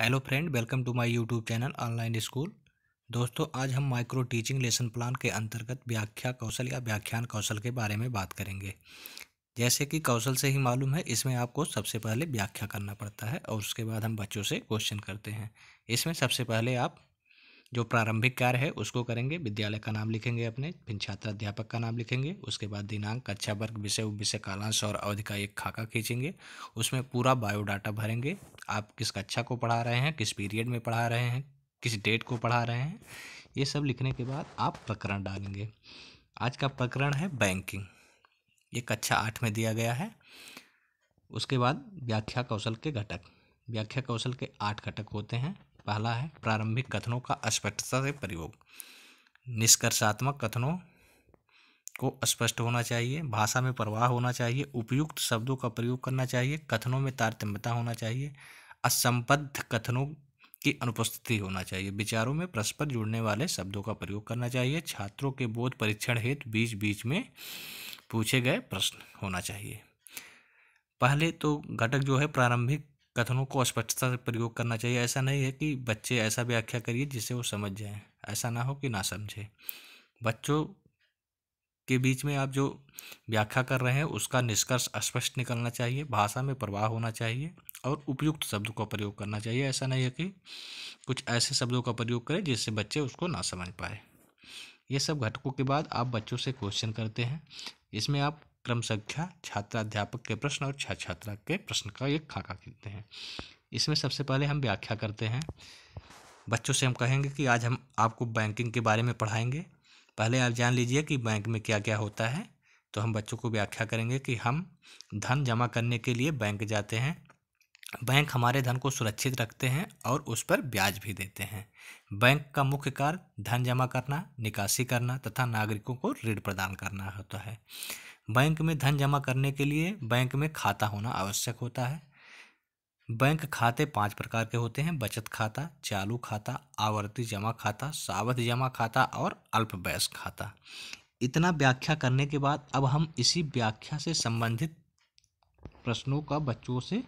hello friend welcome to my YouTube channel online school दोस्तों आज हम माइक्रो टीचिंग लेसन प्लान के अंतर्गत व्याख्या कौशल या व्याख्यान कौशल के बारे में बात करेंगे जैसे कि कौशल से ही मालूम है इसमें आपको सबसे पहले व्याख्या करना पड़ता है और उसके बाद हम बच्चों से क्वेश्चन करते हैं इसमें सबसे पहले आप जो प्रारंभिक कार्य है उसको करेंगे विद्यालय का नाम लिखेंगे अपने फिर छात्र अध्यापक का नाम लिखेंगे उसके बाद दिनांक कक्षा वर्ग विषय विषय कालांश और अवधि का एक खाका खींचेंगे उसमें पूरा बायोडाटा भरेंगे आप किस कक्षा को पढ़ा रहे हैं किस पीरियड में पढ़ा रहे हैं किस डेट को पढ़ा रहे हैं ये सब लिखने के बाद आप प्रकरण डालेंगे आज का प्रकरण है बैंकिंग ये कक्षा आठ में दिया गया है उसके बाद व्याख्या कौशल के घटक व्याख्या कौशल के आठ घटक होते हैं पहला है प्रारंभिक कथनों का स्पष्टता से प्रयोग निष्कर्षात्मक कथनों को स्पष्ट होना चाहिए भाषा में प्रवाह होना चाहिए उपयुक्त शब्दों का प्रयोग करना चाहिए कथनों में तारतम्यता होना चाहिए असंबद्ध कथनों की अनुपस्थिति होना चाहिए विचारों में परस्पर जुड़ने वाले शब्दों का प्रयोग करना चाहिए छात्रों के बोध परीक्षण हेतु बीच बीच में पूछे गए प्रश्न होना चाहिए पहले तो घटक जो है प्रारंभिक कथनों को स्पष्टता से प्रयोग करना चाहिए ऐसा नहीं है कि बच्चे ऐसा व्याख्या करिए जिससे वो समझ जाए ऐसा ना हो कि ना समझे बच्चों के बीच में आप जो व्याख्या कर रहे हैं उसका निष्कर्ष स्पष्ट निकलना चाहिए भाषा में प्रवाह होना चाहिए और उपयुक्त शब्द का प्रयोग करना चाहिए ऐसा नहीं है कि कुछ ऐसे शब्दों का प्रयोग करें जिससे बच्चे उसको ना समझ पाए ये सब घटकों के बाद आप बच्चों से क्वेश्चन करते हैं इसमें आप क्रम संख्या छात्राध्यापक अध्यापक के प्रश्न और छात्र छात्रा के प्रश्न का एक खाका खींचते हैं इसमें सबसे पहले हम व्याख्या करते हैं बच्चों से हम कहेंगे कि आज हम आपको बैंकिंग के बारे में पढ़ाएंगे पहले आप जान लीजिए कि बैंक में क्या क्या होता है तो हम बच्चों को व्याख्या करेंगे कि हम धन जमा करने के लिए बैंक जाते हैं बैंक हमारे धन को सुरक्षित रखते हैं और उस पर ब्याज भी देते हैं बैंक का मुख्य कार्य धन जमा करना निकासी करना तथा नागरिकों को ऋण प्रदान करना होता है बैंक में धन जमा करने के लिए बैंक में खाता होना आवश्यक होता है बैंक खाते पांच प्रकार के होते हैं बचत खाता चालू खाता आवर्ती जमा खाता सावध जमा खाता और अल्पवयस खाता इतना व्याख्या करने के बाद अब हम इसी व्याख्या से संबंधित प्रश्नों का बच्चों से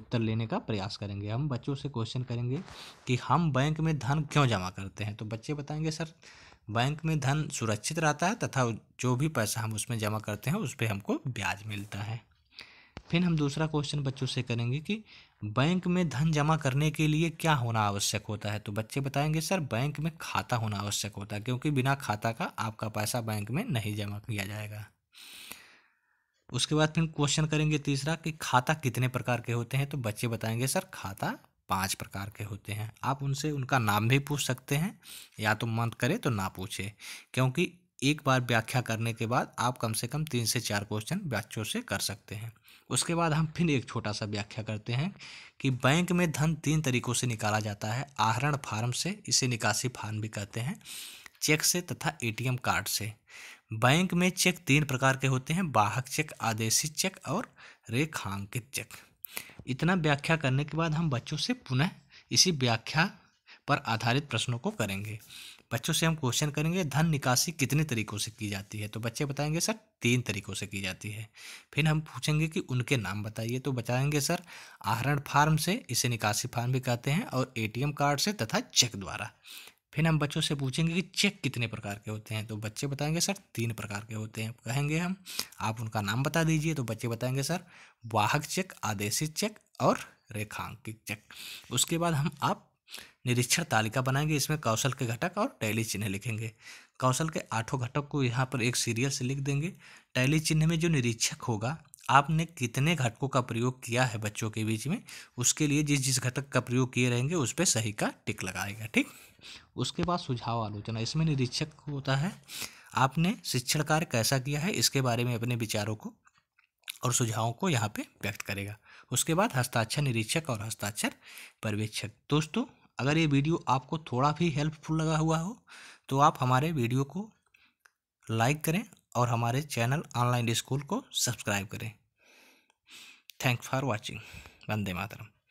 उत्तर लेने का प्रयास करेंगे हम बच्चों से क्वेश्चन करेंगे कि हम बैंक में धन क्यों जमा करते हैं तो बच्चे बताएंगे सर बैंक में धन सुरक्षित रहता है तथा जो भी पैसा हम उसमें जमा करते हैं उस पर हमको ब्याज मिलता है फिर हम दूसरा क्वेश्चन बच्चों से करेंगे कि बैंक में धन जमा करने के लिए क्या होना आवश्यक होता है तो बच्चे बताएंगे सर बैंक में खाता होना आवश्यक होता है क्योंकि बिना खाता का आपका पैसा बैंक में नहीं जमा किया जाएगा उसके बाद फिर क्वेश्चन करेंगे तीसरा कि खाता कितने प्रकार के होते हैं तो बच्चे बताएंगे सर खाता पांच प्रकार के होते हैं आप उनसे उनका नाम भी पूछ सकते हैं या तो मन करे तो ना पूछे क्योंकि एक बार व्याख्या करने के बाद आप कम से कम तीन से चार क्वेश्चन व्याख्यों से कर सकते हैं उसके बाद हम फिर एक छोटा सा व्याख्या करते हैं कि बैंक में धन तीन तरीकों से निकाला जाता है आहरण फार्म से इसे निकासी फार्म भी कहते हैं चेक से तथा एटीएम कार्ड से बैंक में चेक तीन प्रकार के होते हैं वाहक चेक आदेशी चेक और रेखांकित चेक इतना व्याख्या करने के बाद हम बच्चों से पुनः इसी व्याख्या पर आधारित प्रश्नों को करेंगे बच्चों से हम क्वेश्चन करेंगे धन निकासी कितने तरीक़ों से की जाती है तो बच्चे बताएंगे सर तीन तरीक़ों से की जाती है फिर हम पूछेंगे कि उनके नाम बताइए तो बताएंगे सर आहरण फार्म से इसे निकासी फार्म भी कहते हैं और एटीएम कार्ड से तथा चेक द्वारा फिर हम बच्चों से पूछेंगे कि चेक कितने प्रकार के होते हैं तो बच्चे बताएंगे सर तीन प्रकार के होते हैं कहेंगे हम आप उनका नाम बता दीजिए तो बच्चे बताएंगे सर वाहक चेक आदेशित चेक और रेखांकित चेक उसके बाद हम आप निरीक्षण तालिका बनाएंगे इसमें कौशल के घटक और टैली चिन्ह लिखेंगे कौशल के आठों घटक को यहाँ पर एक सीरियल से लिख देंगे टैली चिन्ह में जो निरीक्षक होगा आपने कितने घटकों का प्रयोग किया है बच्चों के बीच में उसके लिए जिस जिस घटक का प्रयोग किए रहेंगे उस पर सही का टिक लगाएगा ठीक उसके बाद सुझाव आलोचना इसमें निरीक्षक होता है आपने शिक्षण कार्य कैसा किया है इसके बारे में अपने विचारों को और सुझावों को यहाँ पे व्यक्त करेगा उसके बाद हस्ताक्षर निरीक्षक और हस्ताक्षर पर्यवेक्षक दोस्तों अगर ये वीडियो आपको थोड़ा भी हेल्पफुल लगा हुआ हो तो आप हमारे वीडियो को लाइक करें और हमारे चैनल ऑनलाइन स्कूल को सब्सक्राइब करें thank for watching Vande Mataram